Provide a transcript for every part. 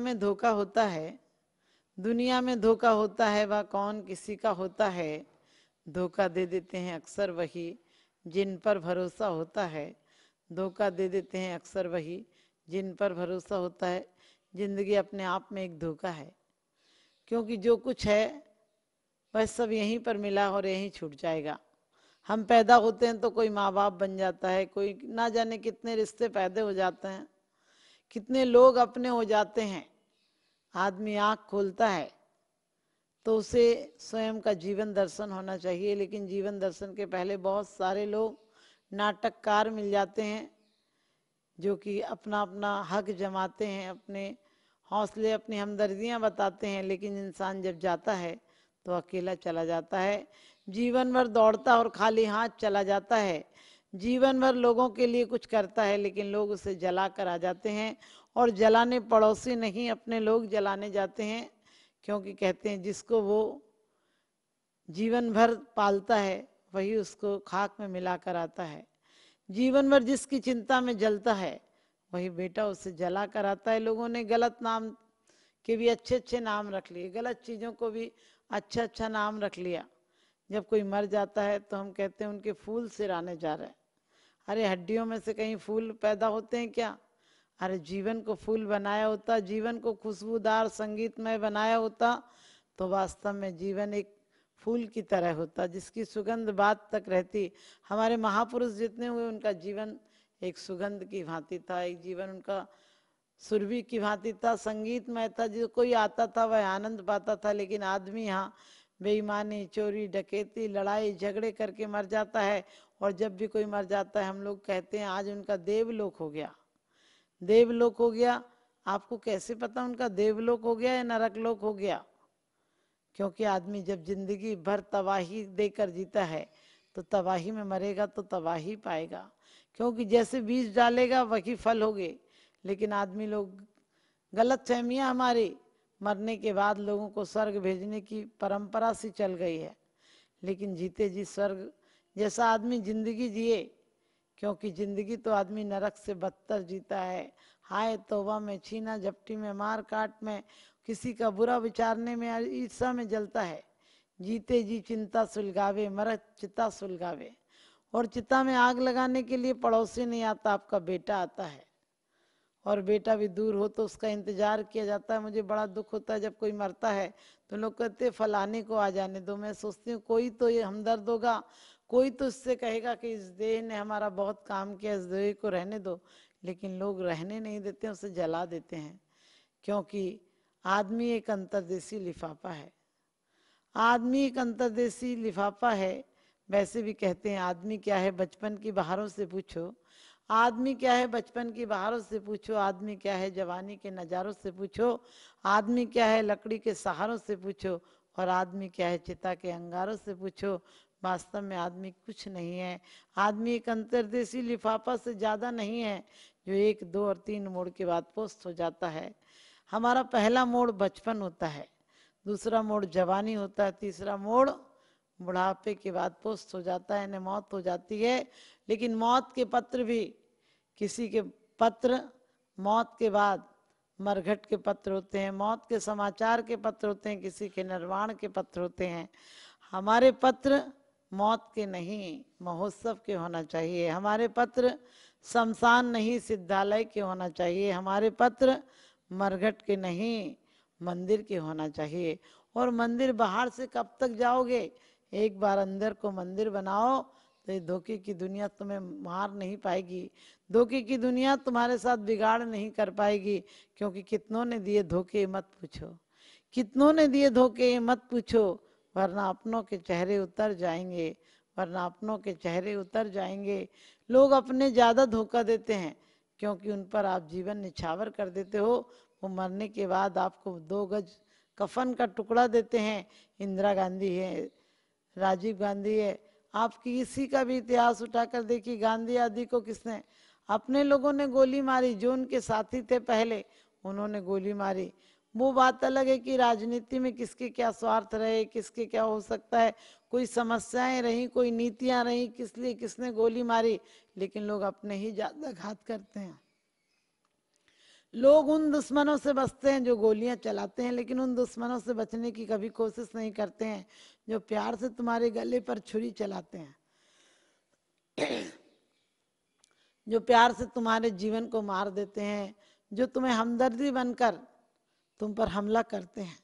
में धोखा होता है दुनिया में धोखा होता है वह कौन किसी का होता है धोखा दे देते हैं अक्सर वही जिन पर भरोसा होता है धोखा दे देते हैं अक्सर वही जिन पर भरोसा होता है जिंदगी अपने आप में एक धोखा है क्योंकि जो कुछ है वह सब यहीं पर मिला और यहीं छूट जाएगा हम पैदा होते हैं तो कोई माँ बाप बन जाता है कोई ना जाने कितने रिश्ते पैदा हो जाते हैं कितने लोग अपने हो जाते हैं आदमी आँख खोलता है तो उसे स्वयं का जीवन दर्शन होना चाहिए लेकिन जीवन दर्शन के पहले बहुत सारे लोग नाटककार मिल जाते हैं जो कि अपना अपना हक जमाते हैं अपने हौसले अपनी हमदर्दियाँ बताते हैं लेकिन इंसान जब जाता है तो अकेला चला जाता है जीवन भर दौड़ता और खाली हाथ चला जाता है जीवन भर लोगों के लिए कुछ करता है लेकिन लोग उसे जला कर आ जाते हैं और जलाने पड़ोसी नहीं अपने लोग जलाने जाते हैं क्योंकि कहते हैं जिसको वो जीवन भर पालता है वही उसको खाक में मिला कर आता है जीवन भर जिसकी चिंता में जलता है वही बेटा उसे जला कर आता है लोगों ने गलत नाम के भी अच्छे अच्छे नाम रख लिए गलत चीज़ों को भी अच्छा अच्छा नाम रख लिया जब कोई मर जाता है तो हम कहते हैं उनके फूल सिराने जा रहे हैं अरे हड्डियों में से कहीं फूल पैदा होते हैं क्या अरे जीवन को फूल बनाया होता जीवन को खुशबूदार संगीतमय बनाया होता तो वास्तव में जीवन एक फूल की तरह होता जिसकी सुगंध बात तक रहती हमारे महापुरुष जितने हुए उनका जीवन एक सुगंध की भांति था एक जीवन उनका सुरभि की भांति था संगीतमय था जो कोई आता था वह आनंद पाता था लेकिन आदमी यहाँ बेईमानी चोरी डकेती लड़ाई झगड़े करके मर जाता है और जब भी कोई मर जाता है हम लोग कहते हैं आज उनका देवलोक हो गया देवलोक हो गया आपको कैसे पता उनका देवलोक हो गया या नरकलोक हो गया क्योंकि आदमी जब जिंदगी भर तबाही देकर जीता है तो तबाही में मरेगा तो तबाही पाएगा क्योंकि जैसे बीज डालेगा वही फल होगे लेकिन आदमी लोग गलत फहमियाँ हमारी मरने के बाद लोगों को स्वर्ग भेजने की परंपरा सी चल गई है लेकिन जीते जी स्वर्ग जैसा आदमी जिंदगी जिए क्योंकि जिंदगी तो आदमी नरक से बदतर जीता है हाय तोबा में छीना झपटी में मार काट में किसी का बुरा विचारने में ईर्षा में जलता है जीते जी चिंता सुलगावे मरत चिता सुलगावे और चिता में आग लगाने के लिए पड़ोसी नहीं आता आपका बेटा आता है और बेटा भी दूर हो तो उसका इंतजार किया जाता है मुझे बड़ा दुख होता है जब कोई मरता है तो लोग कहते फलाने को आ जाने दो मैं सोचती हूँ कोई तो ये हमदर्द होगा कोई तो उससे कहेगा कि इस देह ने हमारा बहुत काम किया इस देह को रहने दो लेकिन लोग रहने नहीं देते उसे जला देते हैं क्योंकि आदमी एक अंतर्देशी लिफाफा है आदमी एक अंतर्देशी लिफाफा है वैसे भी कहते हैं आदमी क्या है बचपन की बहारों से पूछो आदमी क्या है बचपन की बहारों से पूछो आदमी क्या है जवानी के नज़ारों से पूछो आदमी क्या है लकड़ी के सहारों से पूछो और आदमी क्या है चिता के अंगारों से पूछो वास्तव में आदमी कुछ नहीं है आदमी एक अंतर्देशी लिफाफा से ज़्यादा नहीं है जो एक दो और तीन मोड़ के बाद पोस्ट हो जाता है हमारा पहला मोड़ बचपन होता है दूसरा मोड़ जवानी होता है तीसरा मोड़ बुढ़ापे के बाद पोस्ट हो जाता है यानी मौत हो जाती है लेकिन मौत के पत्र भी किसी के पत्र मौत के बाद मरघट के पत्र होते हैं मौत के समाचार के पत्र होते हैं किसी के निर्वाण के पत्र होते हैं हमारे पत्र मौत के नहीं महोत्सव के होना चाहिए हमारे पत्र शमशान नहीं सिद्धालय के होना चाहिए हमारे पत्र मरघट के नहीं मंदिर के होना चाहिए और मंदिर बाहर से कब तक जाओगे एक बार अंदर को मंदिर बनाओ तो ये धोखे की दुनिया तुम्हें मार नहीं पाएगी धोखे की दुनिया तुम्हारे साथ बिगाड़ नहीं कर पाएगी क्योंकि कितनों ने दिए धोखे मत पूछो कितनों ने दिए धोखे मत पूछो वरना अपनों के चेहरे उतर जाएंगे वरना अपनों के चेहरे उतर जाएंगे लोग अपने ज़्यादा धोखा देते हैं क्योंकि उन पर आप जीवन निछावर कर देते हो वो मरने के बाद आपको दो गज कफन का टुकड़ा देते हैं इंदिरा गांधी है राजीव गांधी है आपकी किसी का भी इतिहास उठाकर देखिए गांधी आदि को किसने अपने लोगों ने गोली मारी जो उनके साथी थे पहले उन्होंने गोली मारी वो बात अलग है कि राजनीति में किसके क्या स्वार्थ रहे किसके क्या हो सकता है कोई समस्याएं रही कोई नीतियां रही किस लिए किसने गोली मारी लेकिन लोग अपने ही ज्यादा घात करते हैं लोग उन दुश्मनों से बचते हैं जो गोलियां चलाते हैं लेकिन उन दुश्मनों से बचने की कभी कोशिश नहीं करते हैं जो प्यार से तुम्हारे गले पर छुरी चलाते हैं जो प्यार से तुम्हारे जीवन को मार देते हैं जो तुम्हें हमदर्दी बनकर तुम पर हमला करते हैं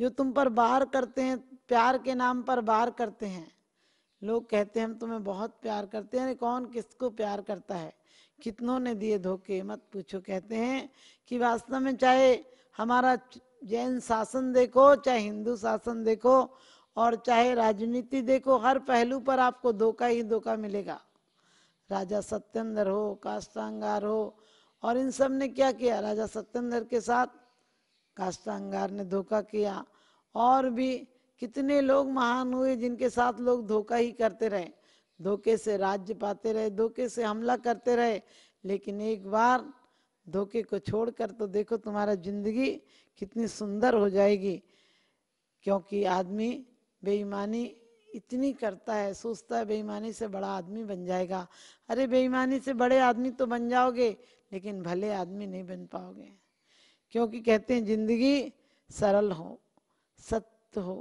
जो तुम पर बार करते हैं प्यार के नाम पर बार करते हैं लोग कहते हैं हम तुम्हें बहुत प्यार करते हैं कौन किसको प्यार करता है कितनों ने दिए धोखे मत पूछो कहते हैं कि वास्तव में चाहे हमारा जैन शासन देखो चाहे हिंदू शासन देखो और चाहे राजनीति देखो हर पहलू पर आपको धोखा ही धोखा मिलेगा राजा सत्येंद्र हो काष्टांगार हो और इन सब ने क्या किया राजा सत्येंद्र के साथ काष्टांगार ने धोखा किया और भी कितने लोग महान हुए जिनके साथ लोग धोखा ही करते रहे धोखे से राज्य पाते रहे धोखे से हमला करते रहे लेकिन एक बार धोखे को छोड़कर तो देखो तुम्हारा जिंदगी कितनी सुंदर हो जाएगी क्योंकि आदमी बेईमानी इतनी करता है सोचता है बेईमानी से बड़ा आदमी बन जाएगा अरे बेईमानी से बड़े आदमी तो बन जाओगे लेकिन भले आदमी नहीं बन पाओगे क्योंकि कहते हैं जिंदगी सरल हो सत्य हो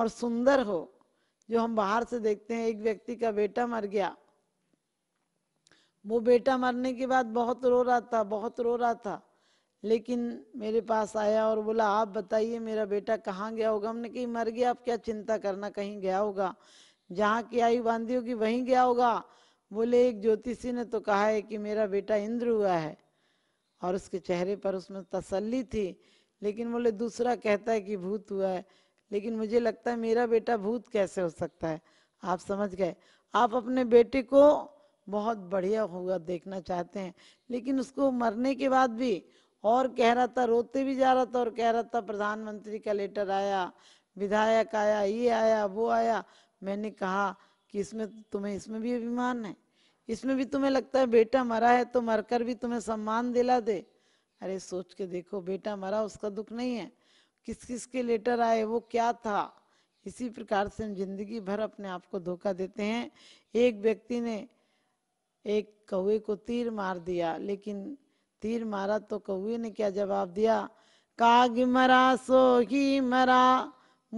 और सुंदर हो जो हम बाहर से देखते हैं एक व्यक्ति का बेटा मर गया वो बेटा मरने के बाद बहुत रो रहा था बहुत रो रहा था लेकिन मेरे पास आया और बोला आप बताइए मेरा बेटा कहाँ गया होगा हमने कहीं मर गया आप क्या चिंता करना कहीं गया होगा जहाँ की आयु बांधी होगी वहीं गया होगा बोले एक ज्योतिषी ने तो कहा है कि मेरा बेटा इंद्र हुआ है और उसके चेहरे पर उसमें तसल्ली थी लेकिन बोले दूसरा कहता है कि भूत हुआ है लेकिन मुझे लगता है मेरा बेटा भूत कैसे हो सकता है आप समझ गए आप अपने बेटे को बहुत बढ़िया हुआ देखना चाहते हैं लेकिन उसको मरने के बाद भी और कह रहा था रोते भी जा रहा था और कह रहा था प्रधानमंत्री का लेटर आया विधायक आया ये आया वो आया मैंने कहा कि इसमें तुम्हें इसमें भी अभिमान है इसमें भी तुम्हें लगता है बेटा मरा है तो मरकर भी तुम्हें सम्मान दिला दे अरे सोच के देखो बेटा मरा उसका दुख नहीं है किस किस के लेटर आए वो क्या था इसी प्रकार से हम जिंदगी भर अपने आप को धोखा देते हैं एक व्यक्ति ने एक कौए को तीर मार दिया लेकिन तीर मारा तो कौए ने क्या जवाब दिया काग मरा सो ही मरा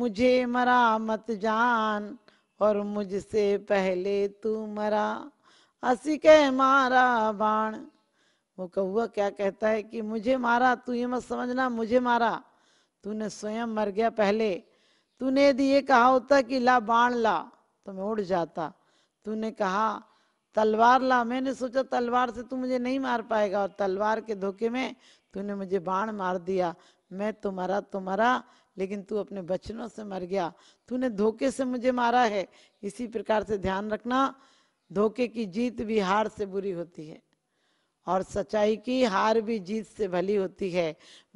मुझे मरा मत जान और मुझसे पहले तू मरा हसी के मारा बाण वो कौआ क्या कहता है कि मुझे मारा तू ये मत समझना मुझे मारा तूने स्वयं मर गया पहले तूने यदि ये कहा होता कि ला बाण ला तो मैं उड़ जाता तूने कहा तलवार ला मैंने सोचा तलवार से तू मुझे नहीं मार पाएगा और तलवार के धोखे में तूने मुझे बाण मार दिया मैं तुम्हारा तो तुम्हारा तो लेकिन तू अपने बचनों से मर गया तूने धोखे से मुझे मारा है इसी प्रकार से ध्यान रखना धोखे की जीत भी हार से बुरी होती है और सच्चाई की हार भी जीत से भली होती है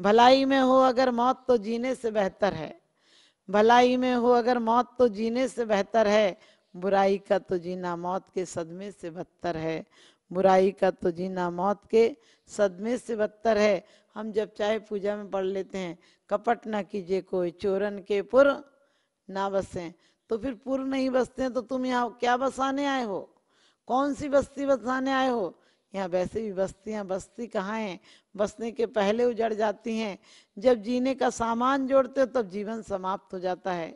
भलाई में हो अगर मौत तो जीने से बेहतर है भलाई में हो अगर मौत तो जीने से बेहतर है बुराई का तो जीना मौत के सदमे से बदतर है बुराई का तो जीना मौत के सदमे से बदतर है हम जब चाहे पूजा में पढ़ लेते हैं कपट ना कीजिए कोई चोरन के पुर ना बसें तो फिर पुर नहीं बसते तो तुम यहाँ क्या बसाने आए हो कौन सी बस्ती बसाने आए हो यहाँ वैसे भी बस्तियाँ बस्ती कहाँ हैं बसने के पहले उजड़ जाती हैं जब जीने का सामान जोड़ते हो तब जीवन समाप्त हो जाता है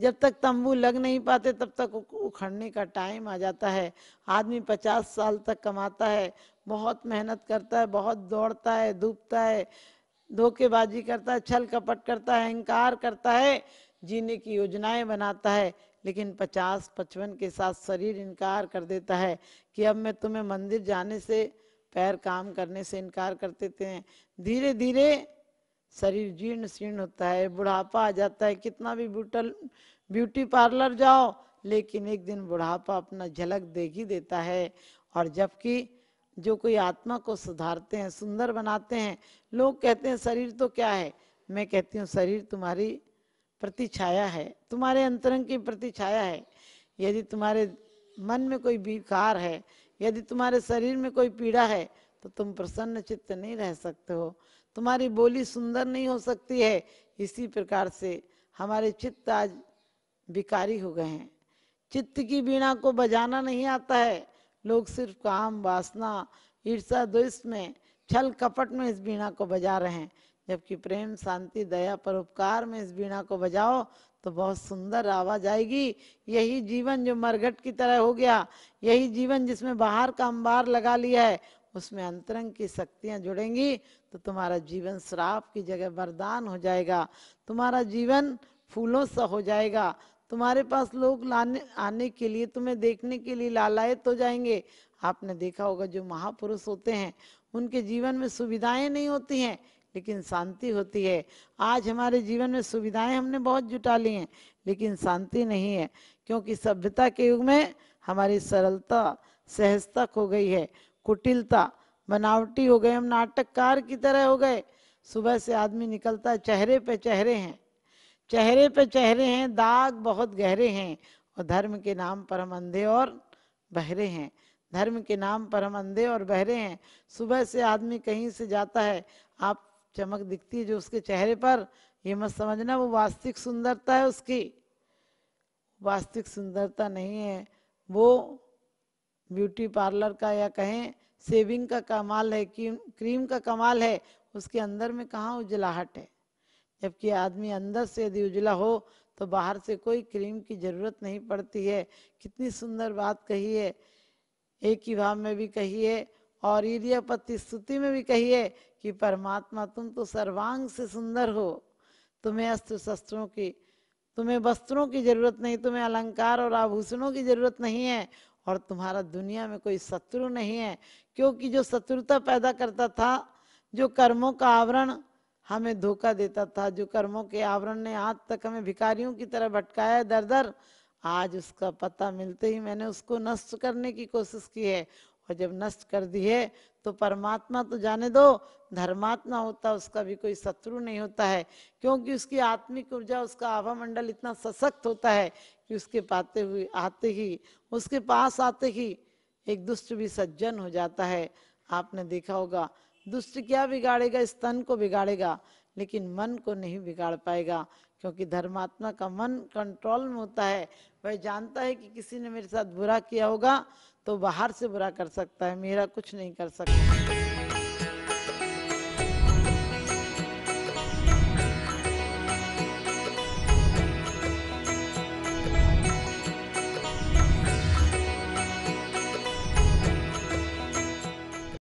जब तक तंबू लग नहीं पाते तब तक उखड़ने का टाइम आ जाता है आदमी पचास साल तक कमाता है बहुत मेहनत करता है बहुत दौड़ता है धूपता है धोखेबाजी करता है छल कपट करता है अहंकार करता है जीने की योजनाएं बनाता है लेकिन पचास पचपन के साथ शरीर इनकार कर देता है कि अब मैं तुम्हें मंदिर जाने से पैर काम करने से इनकार कर देते हैं धीरे धीरे शरीर जीर्ण शीर्ण होता है बुढ़ापा आ जाता है कितना भी ब्यूटल ब्यूटी पार्लर जाओ लेकिन एक दिन बुढ़ापा अपना झलक देख ही देता है और जबकि जो कोई आत्मा को सुधारते हैं सुंदर बनाते हैं लोग कहते हैं शरीर तो क्या है मैं कहती हूँ शरीर तुम्हारी प्रति छाया है तुम्हारे अंतरंग की प्रति छाया है यदि तुम्हारे मन में कोई विकार है यदि तुम्हारे शरीर में कोई पीड़ा है तो तुम प्रसन्न चित्त नहीं रह सकते हो तुम्हारी बोली सुंदर नहीं हो सकती है इसी प्रकार से हमारे चित्त आज विकारी हो गए हैं चित्त की बीणा को बजाना नहीं आता है लोग सिर्फ काम वासना ईर्षा दुष्ट में छल कपट में इस बीणा को बजा रहे हैं जबकि प्रेम शांति दया परोपकार में इस बीणा को बजाओ तो बहुत सुंदर आवाज आएगी यही जीवन जो मरघट की तरह हो गया यही जीवन जिसमें बाहर का अंबार लगा लिया है उसमें अंतरंग की शक्तियां जुड़ेंगी तो तुम्हारा जीवन श्राप की जगह वरदान हो जाएगा तुम्हारा जीवन फूलों सा हो जाएगा तुम्हारे पास लोग लाने आने के लिए तुम्हें देखने के लिए लालायत हो जाएंगे आपने देखा होगा जो महापुरुष होते हैं उनके जीवन में सुविधाएं नहीं होती हैं लेकिन शांति होती है आज हमारे जीवन में सुविधाएं हमने बहुत जुटा ली हैं लेकिन शांति नहीं है क्योंकि सभ्यता के युग में हमारी सरलता सहजता खो गई है कुटिलता बनावटी हो गए हम नाटककार की तरह हो गए सुबह से आदमी निकलता है चेहरे पे चेहरे हैं चेहरे पे चेहरे हैं दाग बहुत गहरे हैं और धर्म के नाम पर हम अंधे और बहरे हैं धर्म के नाम पर हम अंधे और बहरे हैं सुबह से आदमी कहीं से जाता है आप चमक दिखती है जो उसके चेहरे पर ये मत समझना वो वास्तविक सुंदरता है उसकी वास्तविक सुंदरता नहीं है वो ब्यूटी पार्लर का या कहें सेविंग का कमाल है क्रीम का कमाल है उसके अंदर में कहाँ उजलाहट है जबकि आदमी अंदर से यदि उजला हो तो बाहर से कोई क्रीम की जरूरत नहीं पड़ती है कितनी सुंदर बात कही है एक ही भाव में भी कही है और ईरियापति स्तुति में भी कहिए कि परमात्मा तुम तो सर्वांग से सुंदर हो तुम्हें अस्त्र शस्त्रों की तुम्हें वस्त्रों की जरूरत नहीं तुम्हें अलंकार और आभूषणों की जरूरत नहीं है और तुम्हारा दुनिया में कोई शत्रु नहीं है क्योंकि जो शत्रुता पैदा करता था जो कर्मों का आवरण हमें धोखा देता था जो कर्मों के आवरण ने आज तक हमें भिकारियों की तरह भटकाया दर दर आज उसका पता मिलते ही मैंने उसको नष्ट करने की कोशिश की है और जब नष्ट कर दिए तो परमात्मा तो जाने दो धर्मात्मा होता उसका भी कोई शत्रु नहीं होता है क्योंकि उसकी आत्मिक ऊर्जा उसका आभा मंडल इतना सशक्त होता है कि उसके पाते हुए आते ही उसके पास आते ही एक दुष्ट भी सज्जन हो जाता है आपने देखा होगा दुष्ट क्या बिगाड़ेगा इस तन को बिगाड़ेगा लेकिन मन को नहीं बिगाड़ पाएगा क्योंकि धर्मात्मा का मन कंट्रोल में होता है वह जानता है कि किसी ने मेरे साथ बुरा किया होगा तो बाहर से बुरा कर सकता है मेरा कुछ नहीं कर सकता